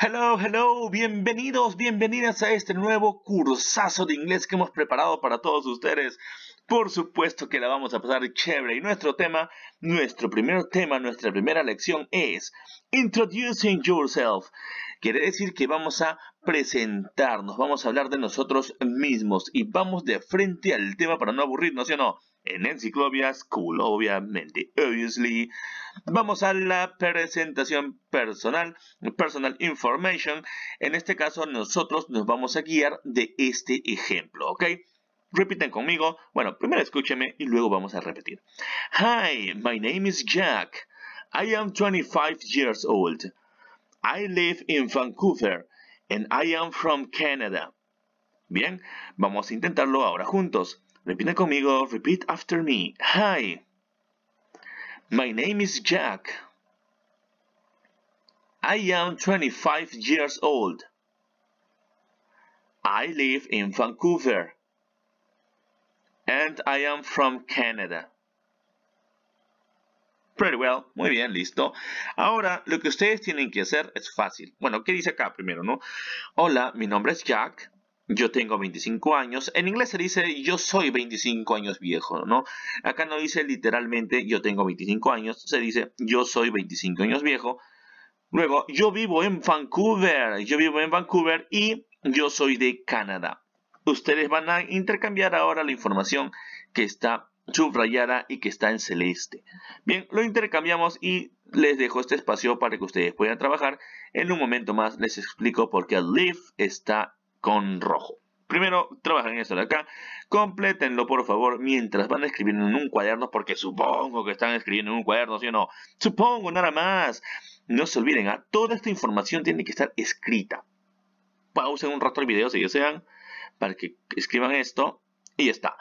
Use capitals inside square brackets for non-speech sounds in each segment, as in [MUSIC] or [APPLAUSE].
Hello, hello, bienvenidos, bienvenidas a este nuevo cursazo de inglés que hemos preparado para todos ustedes. Por supuesto que la vamos a pasar chévere y nuestro tema, nuestro primer tema, nuestra primera lección es Introducing Yourself. Quiere decir que vamos a presentarnos, vamos a hablar de nosotros mismos y vamos de frente al tema para no aburrirnos, ¿sí o no? En enciclopias, cool, obviamente, obviously. Vamos a la presentación personal, personal information. En este caso, nosotros nos vamos a guiar de este ejemplo, ¿ok? Repiten conmigo. Bueno, primero escúcheme y luego vamos a repetir. Hi, my name is Jack. I am 25 years old. I live in Vancouver and I am from Canada. Bien, vamos a intentarlo ahora juntos. Repite conmigo, repeat after me. Hi, my name is Jack. I am 25 years old. I live in Vancouver. And I am from Canada. Pretty well. Muy bien, listo. Ahora, lo que ustedes tienen que hacer es fácil. Bueno, ¿qué dice acá primero, no? Hola, mi nombre es Jack. Yo tengo 25 años. En inglés se dice yo soy 25 años viejo, ¿no? Acá no dice literalmente yo tengo 25 años. Se dice yo soy 25 años viejo. Luego, yo vivo en Vancouver. Yo vivo en Vancouver y yo soy de Canadá. Ustedes van a intercambiar ahora la información que está subrayada y que está en celeste. Bien, lo intercambiamos y les dejo este espacio para que ustedes puedan trabajar. En un momento más les explico por qué Leaf está con rojo. Primero, trabajen esto de acá. Complétenlo, por favor, mientras van escribiendo en un cuaderno, porque supongo que están escribiendo en un cuaderno, si o no? Supongo, nada más. No se olviden, a ¿ah? toda esta información tiene que estar escrita. Pausen un rato el video si desean, para que escriban esto, y ya está.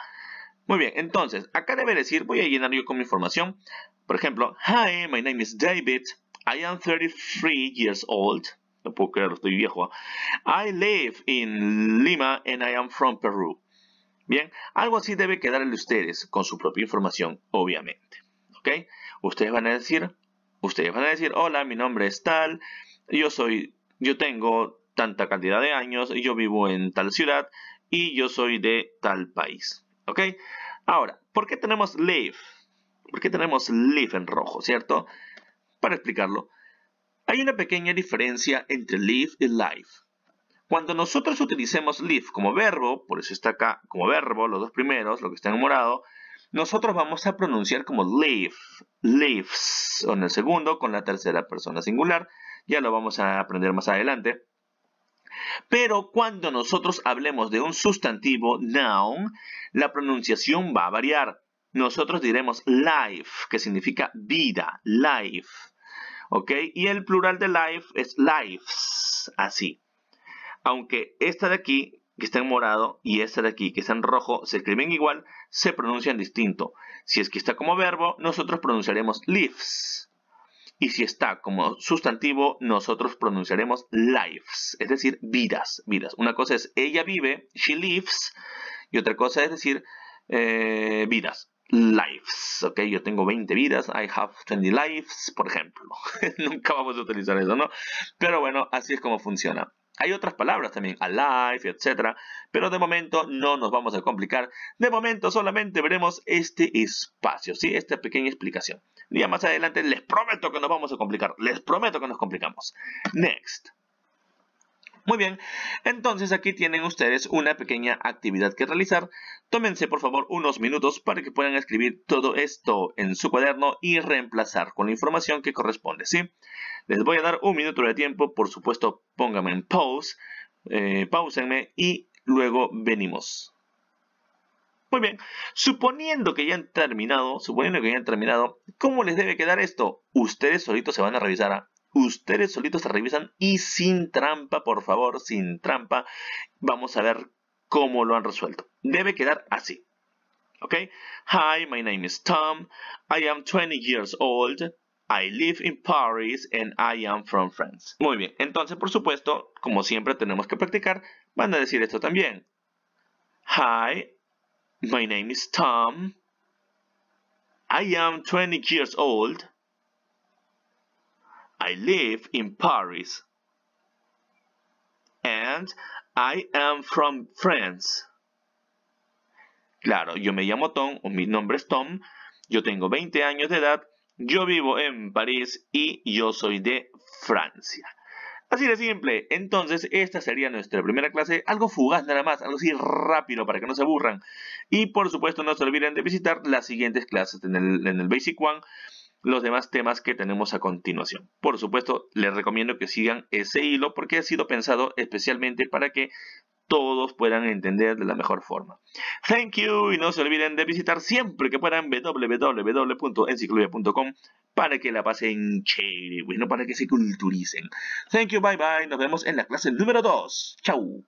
Muy bien, entonces, acá debe decir, voy a llenar yo con mi información. Por ejemplo, Hi, my name is David. I am 33 years old. No puedo creerlo, estoy viejo. ¿ah? I live in Lima and I am from Peru. Bien, algo así debe quedarle ustedes con su propia información, obviamente. ¿Ok? Ustedes van a decir, ustedes van a decir, hola, mi nombre es tal, yo soy, yo tengo tanta cantidad de años, yo vivo en tal ciudad y yo soy de tal país. Ahora, ¿por qué tenemos live? ¿Por qué tenemos live en rojo, cierto? Para explicarlo, hay una pequeña diferencia entre live y live. Cuando nosotros utilicemos live como verbo, por eso está acá como verbo, los dos primeros, lo que está en morado, nosotros vamos a pronunciar como live, lives, o en el segundo, con la tercera persona singular. Ya lo vamos a aprender más adelante. Pero cuando nosotros hablemos de un sustantivo, noun, la pronunciación va a variar. Nosotros diremos life, que significa vida, life. ¿Ok? Y el plural de life es lives, así. Aunque esta de aquí, que está en morado, y esta de aquí, que está en rojo, se escriben igual, se pronuncian distinto. Si es que está como verbo, nosotros pronunciaremos lives. Y si está como sustantivo, nosotros pronunciaremos lives, es decir, vidas, vidas. Una cosa es ella vive, she lives, y otra cosa es decir eh, vidas, lives, ¿ok? Yo tengo 20 vidas, I have 20 lives, por ejemplo. [LAUGHS] Nunca vamos a utilizar eso, ¿no? Pero bueno, así es como funciona. Hay otras palabras también, alive, etcétera, pero de momento no nos vamos a complicar. De momento solamente veremos este espacio, ¿sí? Esta pequeña explicación ya más adelante les prometo que nos vamos a complicar. Les prometo que nos complicamos. Next. Muy bien, entonces aquí tienen ustedes una pequeña actividad que realizar. Tómense por favor unos minutos para que puedan escribir todo esto en su cuaderno y reemplazar con la información que corresponde, ¿sí? Les voy a dar un minuto de tiempo, por supuesto pónganme en pause, eh, pausenme y luego venimos. Muy bien, suponiendo que ya han terminado, suponiendo que ya han terminado, ¿cómo les debe quedar esto? Ustedes solitos se van a revisar, ustedes solitos se revisan y sin trampa, por favor, sin trampa, vamos a ver cómo lo han resuelto. Debe quedar así. ¿Ok? Hi, my name is Tom. I am 20 years old. I live in Paris and I am from France. Muy bien, entonces por supuesto, como siempre tenemos que practicar, van a decir esto también. Hi, My name is Tom. I am 20 years old. I live in Paris. And I am from France. Claro, yo me llamo Tom, o mi nombre es Tom, yo tengo 20 años de edad, yo vivo en París y yo soy de Francia. Así de simple. Entonces, esta sería nuestra primera clase. Algo fugaz nada más, algo así rápido para que no se aburran. Y por supuesto, no se olviden de visitar las siguientes clases en el, Basic One los demás temas que tenemos a continuación. Por supuesto, les recomiendo que sigan ese hilo porque ha sido pensado especialmente para que todos puedan entender de la mejor forma. Thank you y no se olviden de visitar siempre que puedan www.enciclopedia.com para que la pasen chévere, no para que se culturicen. Thank you, bye bye, nos vemos en la clase número 2. Chau.